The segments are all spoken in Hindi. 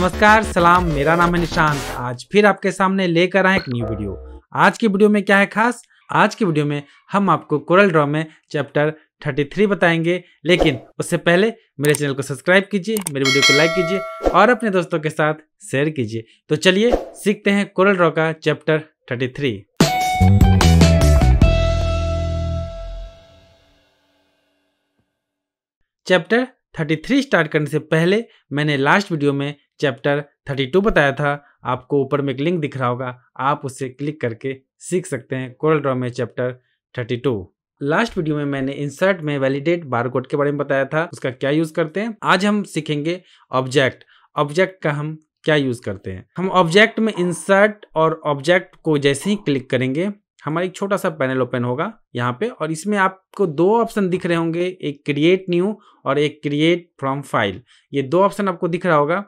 नमस्कार सलाम मेरा नाम है निशांत आज फिर आपके सामने लेकर आए एक न्यू वीडियो आज की वीडियो में क्या है खास आज की वीडियो में हम आपको कोरल ड्रॉ में चैप्टर 33 बताएंगे लेकिन उससे पहले मेरे चैनल को सब्सक्राइब कीजिए मेरे वीडियो को लाइक कीजिए और अपने दोस्तों के साथ शेयर कीजिए तो चलिए सीखते हैं कोरल ड्रॉ का चैप्टर थ्री चैप्टर 33 स्टार्ट करने से पहले मैंने लास्ट वीडियो में चैप्टर 32 बताया था आपको ऊपर में एक लिंक दिख रहा होगा आप उसे क्लिक करके सीख सकते हैं कोरल ड्रॉ में चैप्टर 32 लास्ट वीडियो में मैंने इंसर्ट में वैलिडेट बारकोड के बारे में बताया था उसका क्या यूज करते हैं आज हम सीखेंगे ऑब्जेक्ट ऑब्जेक्ट का हम क्या यूज करते हैं हम ऑब्जेक्ट में इंसर्ट और ऑब्जेक्ट को जैसे ही क्लिक करेंगे हमारा एक छोटा सा पैनल ओपन होगा यहाँ पे और इसमें आपको दो ऑप्शन दिख रहे होंगे एक क्रिएट न्यू और एक क्रिएट फ्रॉम फाइल ये दो ऑप्शन आपको दिख रहा होगा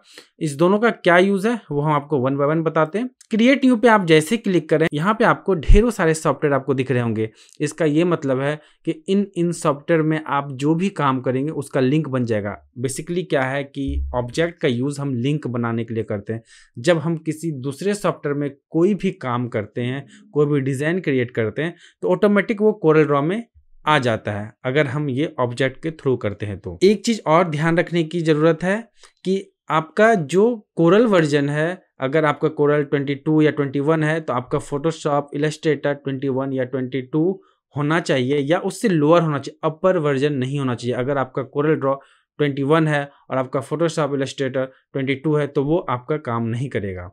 इस दोनों का क्या यूज़ है वो हम आपको वन बाय वन बताते हैं क्रिएट न्यू पे आप जैसे क्लिक करें यहाँ पे आपको ढेरों सारे सॉफ्टवेयर आपको दिख रहे होंगे इसका ये मतलब है कि इन इन सॉफ्टवेयर में आप जो भी काम करेंगे उसका लिंक बन जाएगा बेसिकली क्या है कि ऑब्जेक्ट का यूज़ हम लिंक बनाने के लिए करते हैं जब हम किसी दूसरे सॉफ्टवेयर में कोई भी काम करते हैं कोई भी डिज़ाइन क्रिएट करते हैं तो ऑटोमेटिक वो कोरल ड्रॉ में आ जाता है अगर हम ये ऑब्जेक्ट के थ्रू करते हैं तो एक चीज़ और ध्यान रखने की ज़रूरत है कि आपका जो कोरल वर्जन है अगर आपका कोरल 22 या 21 है तो आपका फोटोशॉप इलेस्ट्रेटर 21 या 22 होना चाहिए या उससे लोअर होना चाहिए अपर वर्जन नहीं होना चाहिए अगर आपका कोरल ड्रॉ 21 है और आपका फोटोशॉप इलेस्ट्रेटर 22 है तो वो आपका काम नहीं करेगा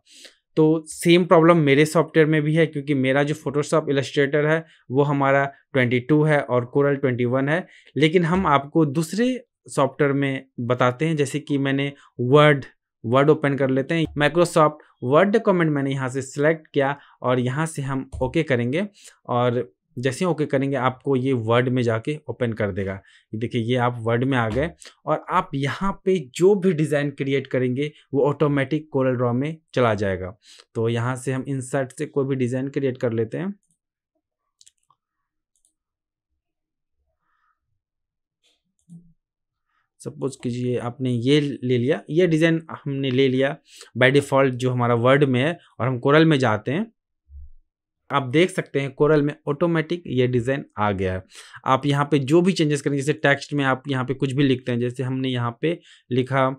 तो सेम प्रॉब्लम मेरे सॉफ्टवेयर में भी है क्योंकि मेरा जो फोटोशॉप इलस्ट्रेटर है वो हमारा 22 है और कोरल 21 है लेकिन हम आपको दूसरे सॉफ्टवेयर में बताते हैं जैसे कि मैंने वर्ड वर्ड ओपन कर लेते हैं माइक्रोसॉफ्ट वर्ड डॉक्यूमेंट मैंने यहाँ से सिलेक्ट किया और यहाँ से हम ओके okay करेंगे और जैसे ओके करेंगे आपको ये वर्ड में जाके ओपन कर देगा देखिए ये आप वर्ड में आ गए और आप यहाँ पे जो भी डिज़ाइन क्रिएट करेंगे वो ऑटोमेटिक कोरल ड्रॉ में चला जाएगा तो यहाँ से हम इंसर्ट से कोई भी डिज़ाइन क्रिएट कर लेते हैं सपोज कीजिए आपने ये ले लिया ये डिज़ाइन हमने ले लिया बाय डिफ़ॉल्ट जो हमारा वर्ड में है और हम कोरल में जाते हैं आप देख सकते हैं कोरल में ऑटोमेटिक ये डिज़ाइन आ गया है आप यहाँ पे जो भी चेंजेस करेंगे जैसे टेक्स्ट में आप यहाँ पे कुछ भी लिखते हैं जैसे हमने यहाँ पे लिखा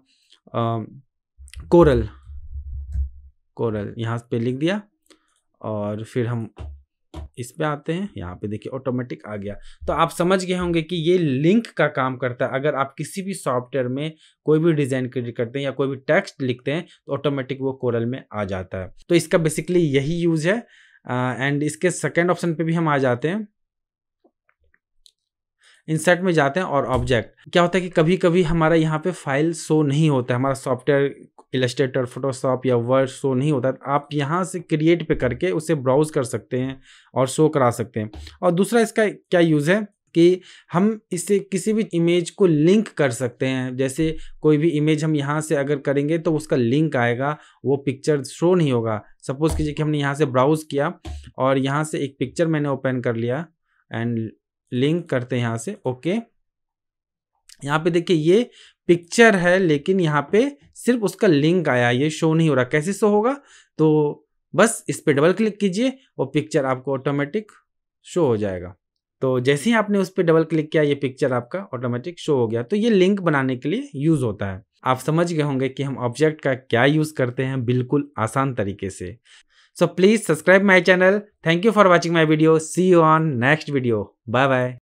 कोरल कोरल यहाँ पे लिख दिया और फिर हम इस पे आते हैं यहाँ पे देखिए ऑटोमेटिक आ गया तो आप समझ गए होंगे कि ये लिंक का काम करता है अगर आप किसी भी सॉफ्टवेयर में कोई भी डिज़ाइन क्रिएट करते हैं या कोई भी टेक्स्ट लिखते हैं तो ऑटोमेटिक वो कोरल में आ जाता है तो इसका बेसिकली यही यूज़ है एंड इसके सेकेंड ऑप्शन पे भी हम आ जाते हैं इंसर्ट में जाते हैं और ऑब्जेक्ट क्या होता है कि कभी कभी हमारा यहाँ पे फाइल शो नहीं होता है हमारा सॉफ्टवेयर इलस्ट्रेटर फोटोशॉप या वर्ड शो नहीं होता तो आप यहाँ से क्रिएट पे करके उसे ब्राउज कर सकते हैं और शो करा सकते हैं और दूसरा इसका क्या यूज़ है कि हम इसे किसी भी इमेज को लिंक कर सकते हैं जैसे कोई भी इमेज हम यहाँ से अगर करेंगे तो उसका लिंक आएगा वो पिक्चर शो नहीं होगा सपोज़ कीजिए कि हमने यहाँ से ब्राउज़ किया और यहाँ से एक पिक्चर मैंने ओपन कर लिया एंड लिंक करते हैं यहाँ से ओके यहाँ पे देखिए ये पिक्चर है लेकिन यहाँ पे सिर्फ उसका लिंक आया ये शो नहीं हो रहा कैसे शो होगा तो बस इस पर डबल क्लिक कीजिए और पिक्चर आपको ऑटोमेटिक शो हो जाएगा तो जैसे ही आपने उस पर डबल क्लिक किया ये पिक्चर आपका ऑटोमेटिक शो हो गया तो ये लिंक बनाने के लिए यूज़ होता है आप समझ गए होंगे कि हम ऑब्जेक्ट का क्या यूज़ करते हैं बिल्कुल आसान तरीके से so please subscribe my channel thank you for watching my video see you on next video bye bye